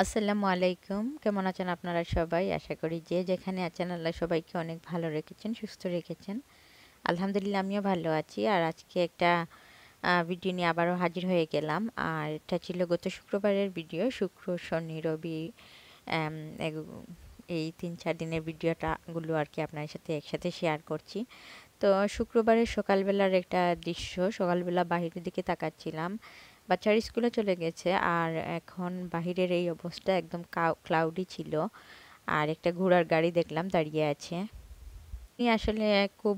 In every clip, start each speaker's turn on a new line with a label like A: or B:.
A: আসসালামু আলাইকুম কেমন আছেন আপনারা সবাই আশা করি যে যেখানে আছেন আল্লাহ সবাইকে অনেক ভালো রেখেছেন সুস্থ রেখেছেন আলহামদুলিল্লাহ আমিও ভালো আছি আর আজকে একটা ভিডিও নিয়ে আবারও হাজির হয়ে গেলাম আর এটা ছিল গত শুক্রবারের ভিডিও শুক্র শনি রবি এই তিন চার দিনের ভিডিওটাগুলো আর কি আপনার সাথে একসাথে শেয়ার করছি তো শুক্রবারের সকালবেলার একটা দৃশ্য সকালবেলা বাহিরের দিকে তাকাচ্ছিলাম বাচ্চার স্কুলে চলে গেছে আর এখন বাহিরের এই অবস্থা একদম ক্লাউডি ছিল আর একটা ঘোড়ার গাড়ি দেখলাম দাঁড়িয়ে আছে আসলে খুব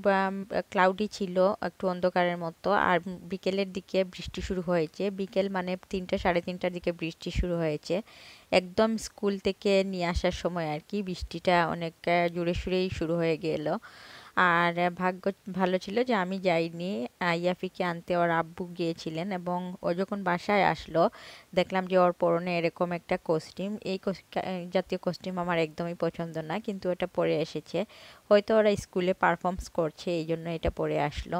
A: ক্লাউডি ছিল একটু অন্ধকারের মতো আর বিকেলের দিকে বৃষ্টি শুরু হয়েছে বিকেল মানে তিনটা সাড়ে তিনটার দিকে বৃষ্টি শুরু হয়েছে একদম স্কুল থেকে নিয়ে আসার সময় আর কি বৃষ্টিটা অনেক জোরে সুরেই শুরু হয়ে গেল আর ভাগ্য ভালো ছিল যে আমি যাইনি ইয়াফিকে আনতে ওর আব্বু গিয়েছিলেন এবং ও যখন বাসায় আসলো দেখলাম যে ওর পরনে এরকম একটা কস্টিউম এই জাতীয় কস্টিউম আমার একদমই পছন্দ না কিন্তু এটা পরে এসেছে হয়তো ওরা স্কুলে পারফর্মস করছে এই জন্য এটা পরে আসলো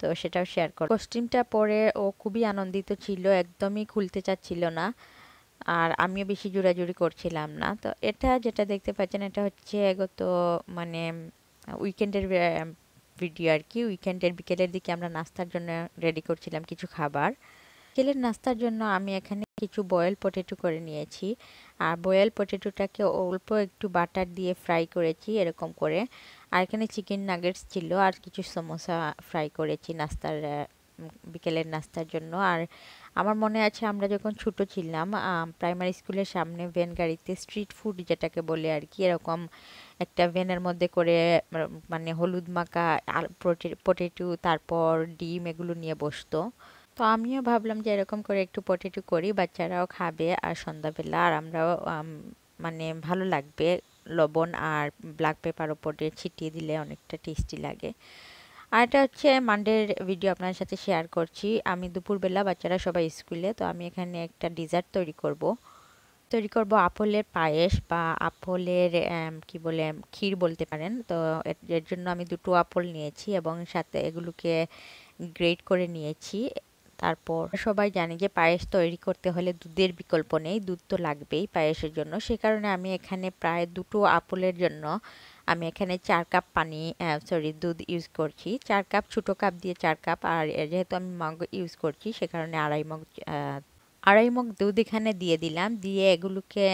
A: তো সেটাও শেয়ার কর কস্টিউমটা পরে ও খুবই আনন্দিত ছিল একদমই খুলতে চাচ্ছিল না আর আমিও বেশি জোরাজুরি করছিলাম না তো এটা যেটা দেখতে পাচ্ছেন এটা হচ্ছে গত মানে উইকেন্ডের ভিডিও আর কি উইকেন্ডের বিকেলের দিকে আমরা নাস্তার জন্য রেডি করছিলাম কিছু খাবার বিকেলের নাস্তার জন্য আমি এখানে কিছু বয়েল পটেটো করে নিয়েছি আর বয়েল পটেটোটাকে অল্প একটু বাটার দিয়ে ফ্রাই করেছি এরকম করে আর এখানে চিকেন নাগেটস ছিল আর কিছু সমোসা ফ্রাই করেছি নাস্তার বিকেলের নাস্তার জন্য আর আমার মনে আছে আমরা যখন ছোট ছিলাম প্রাইমারি স্কুলের সামনে ভ্যান গাড়িতে স্ট্রিট ফুড যেটাকে বলে আর কি এরকম একটা ভ্যানের মধ্যে করে মানে হলুদ মাখা আর পটেটো তারপর ডিম এগুলো নিয়ে বসতো তো আমিও ভাবলাম যে এরকম করে একটু পটেটো করি বাচ্চারাও খাবে আর সন্ধ্যাবেলা আর আমরাও মানে ভালো লাগবে লবণ আর ব্ল্যাক পেপার ওপরে ছিটিয়ে দিলে অনেকটা টেস্টি লাগে আর এটা হচ্ছে মানডের ভিডিও আপনার সাথে শেয়ার করছি আমি দুপুরবেলা বাচ্চারা সবাই স্কুলে তো আমি এখানে একটা ডিজার্ট তৈরি করব। তৈরি করব আপলের পায়েস বা আপলের কি বলে ক্ষীর বলতে পারেন তো এর জন্য আমি দুটো আপল নিয়েছি এবং সাথে এগুলোকে গ্রেট করে নিয়েছি তারপর সবাই জানে যে পায়েস তৈরি করতে হলে দুধের বিকল্প নেই দুধ তো লাগবেই পায়েসের জন্য সে কারণে আমি এখানে প্রায় দুটো আপলের জন্য আমি এখানে চার কাপ পানি সরি দুধ ইউজ করছি চার কাপ ছোটো কাপ দিয়ে চার কাপ আর যেহেতু আমি মগ ইউজ করছি সে কারণে আড়াই মগ আড়াই মগ দুধ এখানে দিয়ে দিলাম দিয়ে এগুলোকে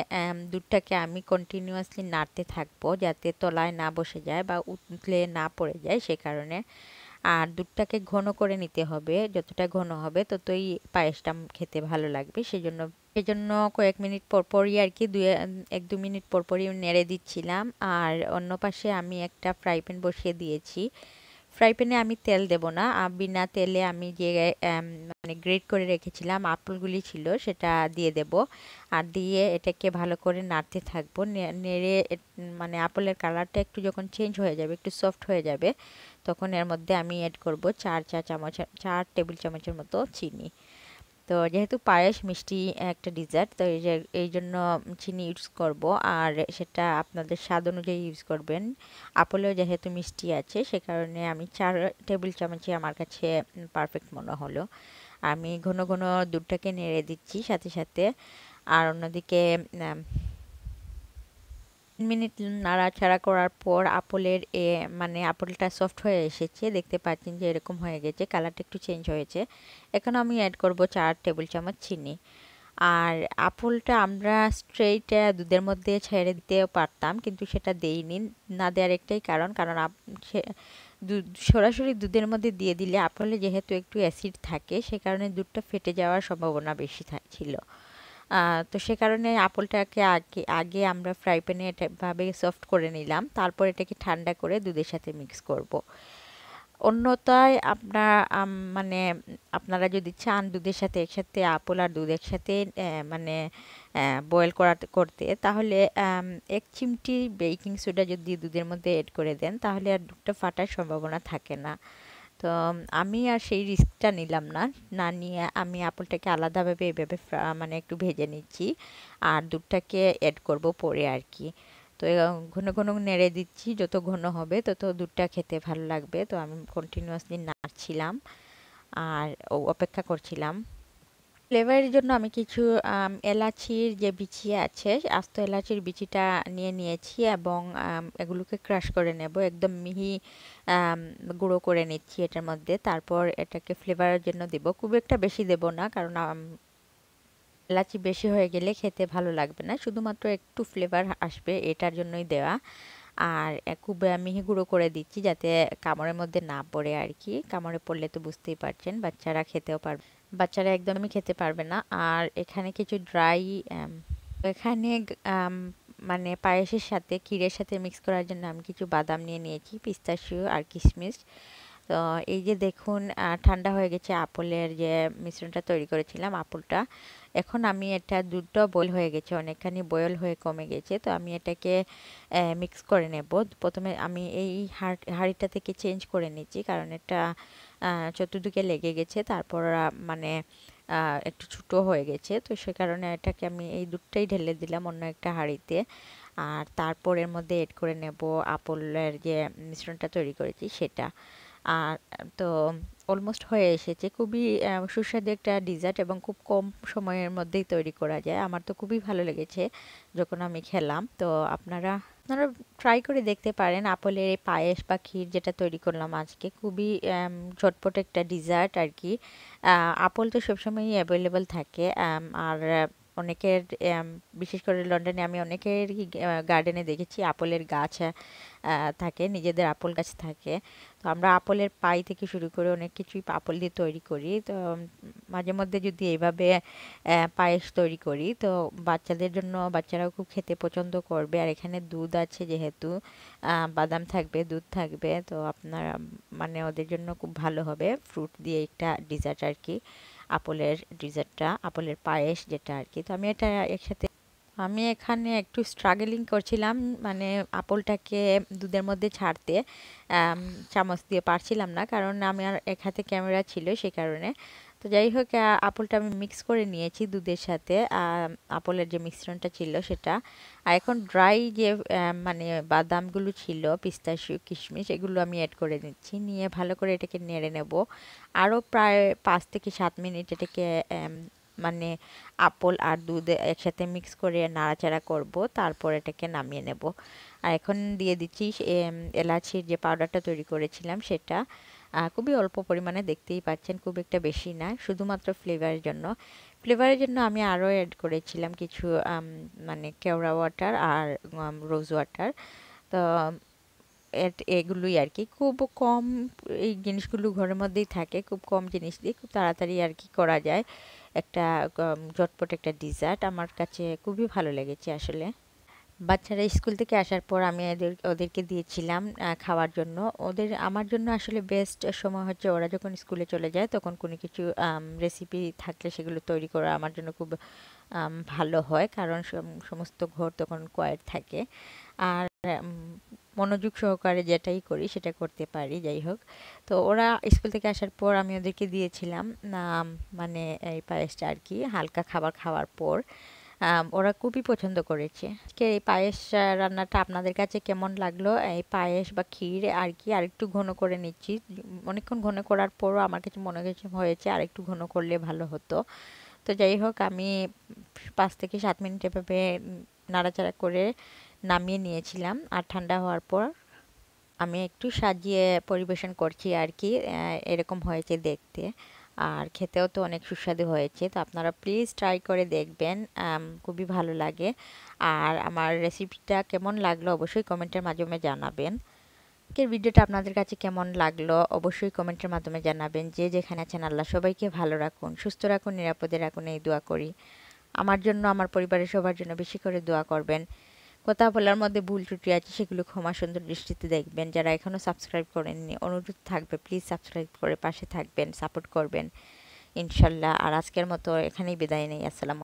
A: দুধটাকে আমি কন্টিনিউয়াসলি নাড়তে থাকবো যাতে তলায় না বসে যায় বা উতলে না পড়ে যায় সে কারণে আর দুধটাকে ঘন করে নিতে হবে যতটা ঘন হবে ততই পায়েসটা খেতে ভালো লাগবে সেজন্য জন্য কয়েক মিনিট পরপরই আর কি দুই এক দু মিনিট পরপরই নেড়ে দিচ্ছিলাম আর অন্য পাশে আমি একটা ফ্রাই প্যান বসিয়ে দিয়েছি ফ্রাই প্যানে আমি তেল দেব না বিনা তেলে আমি যে মানে গ্রেট করে রেখেছিলাম আপেলগুলি ছিল সেটা দিয়ে দেব আর দিয়ে এটাকে ভালো করে নাড়তে থাকবো নেড়ে মানে আপেলের কালারটা একটু যখন চেঞ্জ হয়ে যাবে একটু সফট হয়ে যাবে তখন এর মধ্যে আমি অ্যাড করব চার চা চামচ চার টেবিল চামচের মতো চিনি তো যেহেতু পায়েস মিষ্টি একটা ডিজার্ট তো এই জন্য চিনি ইউজ করব আর সেটা আপনাদের স্বাদ অনুযায়ী ইউজ করবেন আপোলেও যেহেতু মিষ্টি আছে সে কারণে আমি চার টেবিল চামচে আমার কাছে পারফেক্ট মনে হলো আমি ঘন ঘন দুধটাকে নেড়ে দিচ্ছি সাথে সাথে আর অন্যদিকে মিনিট নাড়াচাড়া করার পর আপলের এ মানে আপলটা সফট হয়ে এসেছে দেখতে পাচ্ছেন যে এরকম হয়ে গেছে কালারটা একটু চেঞ্জ হয়েছে এখন আমি অ্যাড করব চার টেবিল চামচ চিনি আর আপলটা আমরা স্ট্রেইট দুধের মধ্যে ছেড়ে দিতেও পারতাম কিন্তু সেটা দেইনি না দেওয়ার একটাই কারণ কারণ দুধ সরাসরি দুধের মধ্যে দিয়ে দিলে আপেলে যেহেতু একটু অ্যাসিড থাকে সে কারণে দুধটা ফেটে যাওয়ার সম্ভাবনা বেশি ছিল তো সে কারণে আপলটাকে আগে আগে আমরা ফ্রাই প্যানে এটাভাবে সফট করে নিলাম তারপর এটাকে ঠান্ডা করে দুধের সাথে মিক্স করব। অন্যতায় আপনার মানে আপনারা যদি চান দুধের সাথে একসাথে আপেল আর দুধ একসাথে মানে বয়েল করা করতে তাহলে এক চিমটি বেকিং সোডা যদি দুধের মধ্যে এড করে দেন তাহলে আর দুধটা ফাটার সম্ভাবনা থাকে না তো আমি আর সেই রিস্কটা নিলাম না না নিয়ে আমি আপেলটাকে আলাদাভাবে এভাবে মানে একটু ভেজে নিচ্ছি আর দুধটাকে অ্যাড করব পরে আর কি তো ঘন ঘন নেড়ে দিচ্ছি যত ঘন হবে তত দুধটা খেতে ভালো লাগবে তো আমি কন্টিনিউয়াসলি নাড়ছিলাম আর অপেক্ষা করছিলাম ফ্লেভারের জন্য আমি কিছু এলাচির যে বিচি আছে আস্ত এলাচির বিচিটা নিয়ে নিয়েছি এবং এগুলোকে ক্রাশ করে নেব একদম মিহি গুঁড়ো করে নিচ্ছি এটার মধ্যে তারপর এটাকে ফ্লেভারের জন্য দেব খুব একটা বেশি দেব না কারণ এলাচি বেশি হয়ে গেলে খেতে ভালো লাগবে না শুধুমাত্র একটু ফ্লেভার আসবে এটার জন্যই দেওয়া আর খুব মিহি গুঁড়ো করে দিচ্ছি যাতে কামড়ের মধ্যে না পড়ে আর কি কামড়ে পড়লে তো বুঝতেই পারছেন বাচ্চারা খেতেও পারবে বাচ্চারা একদমই খেতে পারবে না আর এখানে কিছু ড্রাই এখানে মানে পায়েসের সাথে ক্ষীরের সাথে মিক্স করার জন্য আমি কিছু বাদাম নিয়ে নিয়েছি পিস্তাশিও আর কিশমিশ তো এই যে দেখুন ঠান্ডা হয়ে গেছে আপলের যে মিশ্রণটা তৈরি করেছিলাম আপলটা এখন আমি এটা দুধটা বয়েল হয়ে গেছে অনেকখানি বয়েল হয়ে কমে গেছে তো আমি এটাকে মিক্স করে নেব প্রথমে আমি এই হাঁড়িটা থেকে চেঞ্জ করে নিচ্ছি কারণ এটা চতুর্দিকে লেগে গেছে তারপর মানে একটু ছোটো হয়ে গেছে তো সে কারণে এটাকে আমি এই দুধটাই ঢেলে দিলাম অন্য একটা হাঁড়িতে আর তারপর এর মধ্যে এড করে নেব আপলের যে মিশ্রণটা তৈরি করেছি সেটা আর তো অলমোস্ট হয়ে এসেছে খুবই সুস্বাদু একটা ডিজার্ট এবং খুব কম সময়ের মধ্যেই তৈরি করা যায় আমার তো খুবই ভালো লেগেছে যখন আমি খেলাম তো আপনারা আপনারা ট্রাই করে দেখতে পারেন আপেলের এই পায়েস বা ক্ষীর যেটা তৈরি করলাম আজকে খুবই ঝটপট একটা ডিজার্ট আর কি আপেল তো সবসময়ই অ্যাভেলেবেল থাকে আর অনেকের বিশেষ করে লন্ডনে আমি অনেকের গার্ডেনে দেখেছি আপেলের গাছ থাকে নিজেদের আপল গাছ থাকে তো আমরা আপলের পাই থেকে শুরু করে অনেক কিছুই আপল দিয়ে তৈরি করি তো মাঝে মধ্যে যদি এইভাবে পায়েস তৈরি করি তো বাচ্চাদের জন্য বাচ্চারাও খুব খেতে পছন্দ করবে আর এখানে দুধ আছে যেহেতু বাদাম থাকবে দুধ থাকবে তো আপনার মানে ওদের জন্য খুব ভালো হবে ফ্রুট দিয়ে একটা ডিজার্ট আর কি আপলের ডিজার্টটা আপলের পায়েস যেটা আর কি তো আমি এটা একসাথে আমি এখানে একটু স্ট্রাগলিং করছিলাম মানে আপলটাকে দুধের মধ্যে ছাড়তে চামচ দিয়ে পারছিলাম না কারণ আমার এক হাতে ক্যামেরা ছিল সে কারণে তো যাই হোক আপেলটা আমি মিক্স করে নিয়েছি দুধের সাথে আপেলের যে মিশ্রণটা ছিল সেটা আর এখন ড্রাই যে মানে বাদামগুলো ছিল পিস্তাশু কিশমিশ এগুলো আমি অ্যাড করে দিচ্ছি নিয়ে ভালো করে এটাকে নেড়ে নেব আরও প্রায় পাঁচ থেকে সাত মিনিট এটাকে মানে আপল আর দুধ একসাথে মিক্স করে নাড়াচাড়া করব তারপর এটাকে নামিয়ে নেব আর এখন দিয়ে দিচ্ছি এলাচির যে পাউডারটা তৈরি করেছিলাম সেটা খুবই অল্প পরিমাণে দেখতেই পাচ্ছেন খুব একটা বেশি না শুধুমাত্র ফ্লেভারের জন্য ফ্লেভারের জন্য আমি আরও অ্যাড করেছিলাম কিছু মানে কেওড়া ওয়াটার আর রোজ ওয়াটার তো এগুলোই আর কি খুব কম এই জিনিসগুলো ঘরের মধ্যেই থাকে খুব কম জিনিস দিয়ে খুব তাড়াতাড়ি আর কি করা যায় একটা জটপট একটা ডিজার্ট আমার কাছে খুবই ভালো লেগেছে আসলে বাচ্চারা স্কুল থেকে আসার পর আমি এদের ওদেরকে দিয়েছিলাম খাওয়ার জন্য ওদের আমার জন্য আসলে বেস্ট সময় হচ্ছে ওরা যখন স্কুলে চলে যায় তখন কোনো কিছু রেসিপি থাকলে সেগুলো তৈরি করা আমার জন্য খুব ভালো হয় কারণ সমস্ত ঘর তখন কয়েট থাকে আর মনোযোগ সহকারে যেটাই করি সেটা করতে পারি যাই হোক তো ওরা স্কুল থেকে আসার পর আমি ওদেরকে দিয়েছিলাম মানে এই পায়েসটা আর কি হালকা খাবার খাওয়ার পর ওরা খুবই পছন্দ করেছে আজকে এই পায়েস রান্নাটা আপনাদের কাছে কেমন লাগলো এই পায়েস বা ক্ষীর আর কি আরেকটু ঘন করে নিচ্ছি অনেকক্ষণ ঘন করার পরও আমার কাছে মনে হয়েছে আরেকটু ঘন করলে ভালো হতো তো যাই হোক আমি পাঁচ থেকে সাত মিনিট এভাবে নাড়াচাড়া করে নামিয়ে নিয়েছিলাম আর ঠান্ডা হওয়ার পর আমি একটু সাজিয়ে পরিবেশন করছি আর কি এরকম হয়েছে দেখতে আর খেতেও তো অনেক সুস্বাদু হয়েছে তো আপনারা প্লিজ ট্রাই করে দেখবেন খুবই ভালো লাগে আর আমার রেসিপিটা কেমন লাগলো অবশ্যই কমেন্টের মাধ্যমে জানাবেন আজকের ভিডিওটা আপনাদের কাছে কেমন লাগলো অবশ্যই কমেন্টের মাধ্যমে জানাবেন যে যেখানে আছেন আল্লাহ সবাইকে ভালো রাখুন সুস্থ রাখুন নিরাপদে রাখুন এই দোয়া করি আমার জন্য আমার পরিবারের সবার জন্য বেশি করে দোয়া করবেন কথা বলার মধ্যে ভুল ত্রুটি আছে সেগুলো ক্ষমা সুন্দর দৃষ্টিতে দেখবেন যারা এখনও সাবস্ক্রাইব করেননি অনুরোধ থাকবে প্লিজ সাবস্ক্রাইব করে পাশে থাকবেন সাপোর্ট করবেন ইনশাল্লাহ আর আজকের মতো এখানেই বিদায় নেই আসসালাম